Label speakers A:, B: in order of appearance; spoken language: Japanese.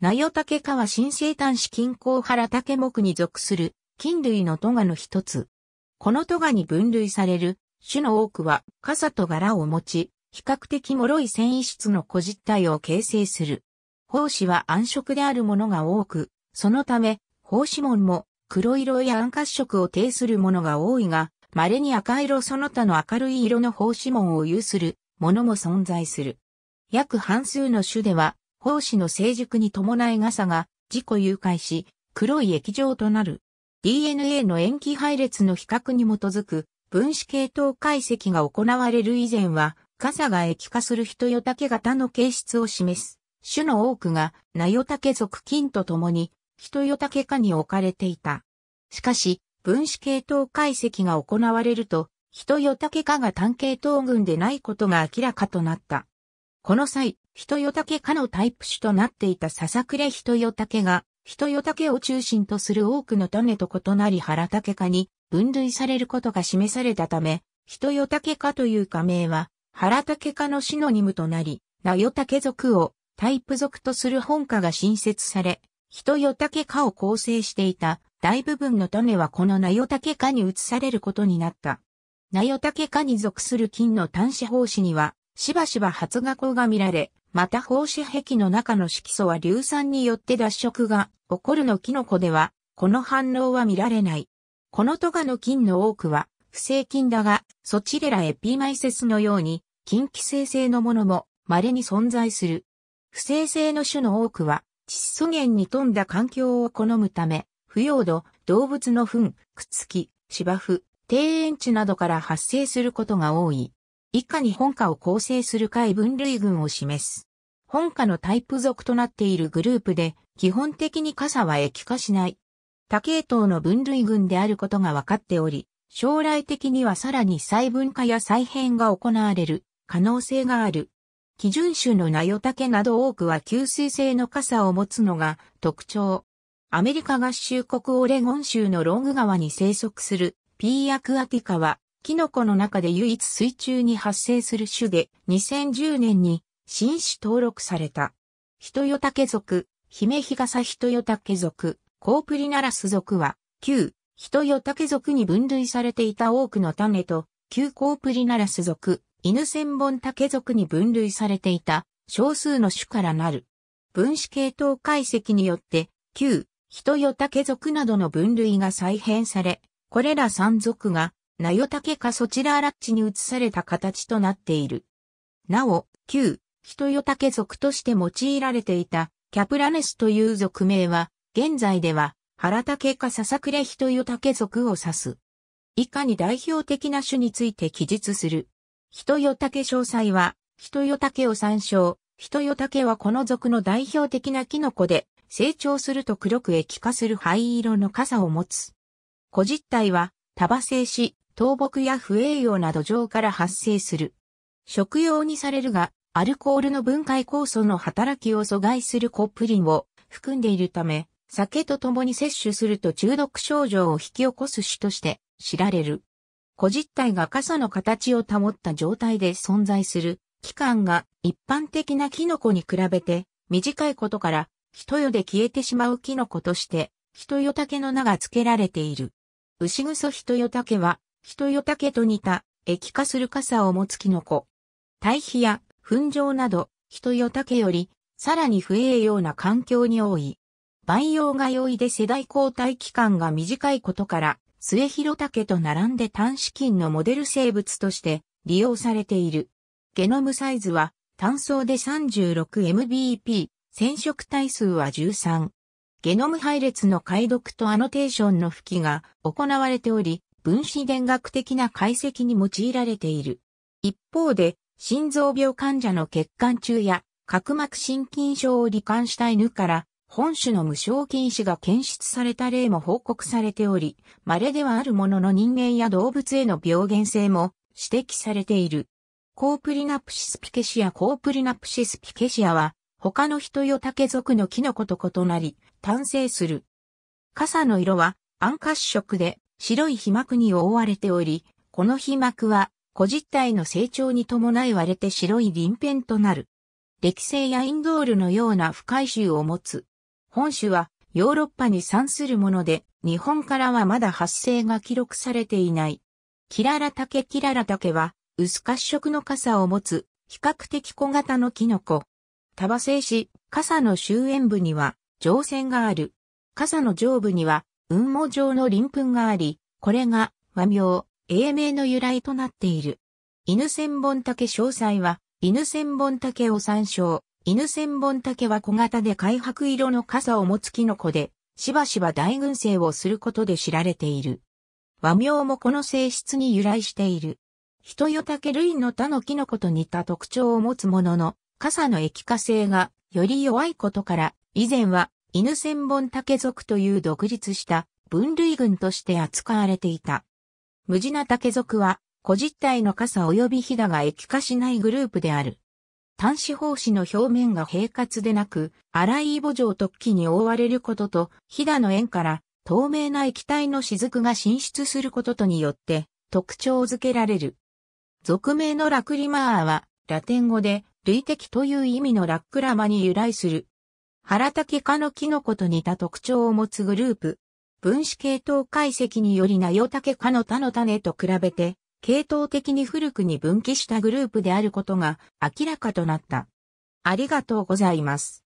A: ナヨタケ科は新生端子近郊原竹木に属する菌類のトガの一つ。このトガに分類される種の多くは傘と柄を持ち、比較的脆い繊維質の小実体を形成する。胞子は暗色であるものが多く、そのため、胞子門も黒色や暗褐色を呈するものが多いが、稀に赤色その他の明るい色の胞子門を有するものも存在する。約半数の種では、胞子の成熟に伴いガサが自己誘拐し、黒い液状となる。DNA の塩基配列の比較に基づく分子系統解析が行われる以前は、ガサが液化する人よ竹型の形質を示す。種の多くがナヨタケ属菌と共に、人よ竹科に置かれていた。しかし、分子系統解析が行われると、人よ竹科が単系統群でないことが明らかとなった。この際、人よたけかのタイプ種となっていた笹倉人よたけが、人よたけを中心とする多くの種と異なり原竹科に分類されることが示されたため、人よたけ科という科名は、原竹科のシノニムとなり、名よたけ族をタイプ族とする本科が新設され、人よたけ科を構成していた大部分の種はこの名よたけ科に移されることになった。名よたけ科に属する金の端子胞子には、しばしば発芽孔が見られ、また放射壁の中の色素は硫酸によって脱色が起こるのキノコでは、この反応は見られない。このトガの菌の多くは、不正菌だが、ソチレラエピマイセスのように、近畿生成のものも稀に存在する。不正性の種の多くは、窒素源に富んだ環境を好むため、腐葉土、動物の糞、くっつき、芝生、庭園地などから発生することが多い。以下に本科を構成する解分類群を示す。本科のタイプ属となっているグループで、基本的に傘は液化しない。多系統の分類群であることが分かっており、将来的にはさらに細分化や再編が行われる可能性がある。基準種のナヨタケなど多くは吸水性の傘を持つのが特徴。アメリカ合衆国オレゴン州のロング川に生息するピーアクアティカはキノコの中で唯一水中に発生する種で2010年に新種登録された。ヒトヨタケ属、ヒメヒガサヒトヨタケ属、コープリナラス属は、旧、ヒトヨタケ属に分類されていた多くの種と、旧コープリナラス属、犬千本ケ属に分類されていた少数の種からなる。分子系統解析によって、旧、ヒトヨタケ属などの分類が再編され、これら3属が名たけかそちらっちに移された形となっている。なお、旧、人よけ族として用いられていた、キャプラネスという族名は、現在では、原けか笹倉人よけ族を指す。以下に代表的な種について記述する。人よけ詳細は、人よけを参照。人よけはこの族の代表的なキノコで、成長すると黒く液化する灰色の傘を持つ。小実体は、束性し、倒木や不栄養な土壌から発生する。食用にされるが、アルコールの分解酵素の働きを阻害するコップリンを含んでいるため、酒と共に摂取すると中毒症状を引き起こす種として知られる。個実体が傘の形を保った状態で存在する期間が一般的なキノコに比べて短いことから、人よで消えてしまうキノコとして、人よ竹の名が付けられている。牛ぐそ人よ竹は、人よけと似た液化する傘を持つキノコ。堆肥や粉状など人よけよりさらに不栄養な環境に多い。培養が容易で世代交代期間が短いことから末広竹と並んで単子菌のモデル生物として利用されている。ゲノムサイズは単層で 36MBP、染色体数は13。ゲノム配列の解読とアノテーションの付記が行われており、分子電学的な解析に用いられている。一方で、心臓病患者の血管中や、角膜心筋症を罹患した犬から、本種の無償菌止が検出された例も報告されており、稀ではあるものの人間や動物への病原性も指摘されている。コープリナプシスピケシアコープリナプシスピケシアは、他の人よ竹族のキノコと異なり、単性する。傘の色は暗褐色で、白い皮膜に覆われており、この皮膜は、個実体の成長に伴い割れて白い鱗片となる。歴性やインドールのような不い臭を持つ。本種はヨーロッパに産するもので、日本からはまだ発生が記録されていない。キララタケキララタケは、薄褐色の傘を持つ、比較的小型のキノコ。束製し、傘の終焉部には、上線がある。傘の上部には、雲母状の鱗粉があり、これが和名、英名の由来となっている。犬千本竹詳細は、犬千本竹を参照。犬千本竹は小型で開白色の傘を持つキノコで、しばしば大群生をすることで知られている。和名もこの性質に由来している。ヒトヨタケ類の他のキノコと似た特徴を持つものの、傘の液化性がより弱いことから、以前は犬千本竹属という独立した分類群として扱われていた。無地な竹属は、古実体の傘及びひだが液化しないグループである。端子胞子の表面が平滑でなく、粗いイボ状突起に覆われることと、ひだの縁から透明な液体の雫が進出することとによって特徴づけられる。俗名のラクリマーは、ラテン語で、類的という意味のラックラマに由来する。原竹科のキノコと似た特徴を持つグループ。分子系統解析によりナヨタケ科の他の種と比べて、系統的に古くに分岐したグループであることが明らかとなった。ありがとうございます。